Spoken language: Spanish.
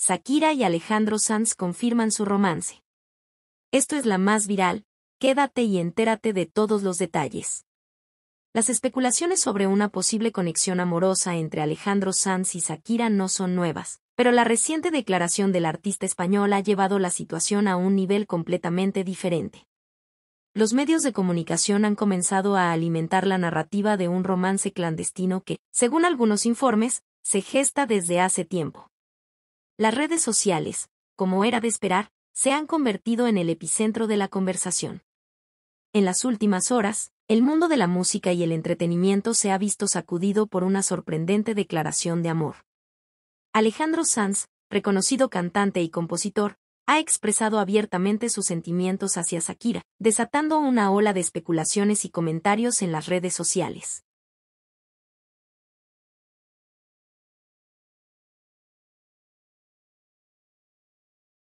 Shakira y Alejandro Sanz confirman su romance. Esto es la más viral, quédate y entérate de todos los detalles. Las especulaciones sobre una posible conexión amorosa entre Alejandro Sanz y Shakira no son nuevas, pero la reciente declaración del artista español ha llevado la situación a un nivel completamente diferente. Los medios de comunicación han comenzado a alimentar la narrativa de un romance clandestino que, según algunos informes, se gesta desde hace tiempo. Las redes sociales, como era de esperar, se han convertido en el epicentro de la conversación. En las últimas horas, el mundo de la música y el entretenimiento se ha visto sacudido por una sorprendente declaración de amor. Alejandro Sanz, reconocido cantante y compositor, ha expresado abiertamente sus sentimientos hacia Shakira, desatando una ola de especulaciones y comentarios en las redes sociales.